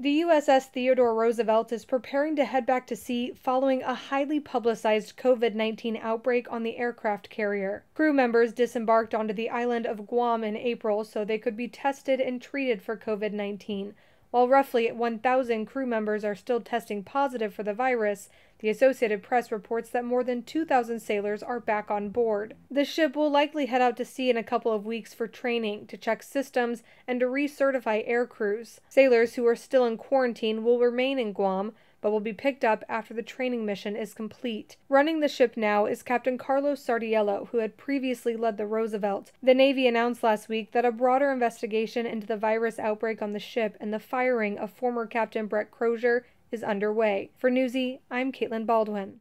The USS Theodore Roosevelt is preparing to head back to sea following a highly publicized COVID 19 outbreak on the aircraft carrier. Crew members disembarked onto the island of Guam in April so they could be tested and treated for COVID 19. While roughly 1,000 crew members are still testing positive for the virus, the Associated Press reports that more than 2,000 sailors are back on board. The ship will likely head out to sea in a couple of weeks for training, to check systems, and to recertify air crews. Sailors who are still in quarantine will remain in Guam, but will be picked up after the training mission is complete. Running the ship now is Captain Carlos Sardiello, who had previously led the Roosevelt. The Navy announced last week that a broader investigation into the virus outbreak on the ship and the firing of former Captain Brett Crozier is underway. For Newsy, I'm Caitlin Baldwin.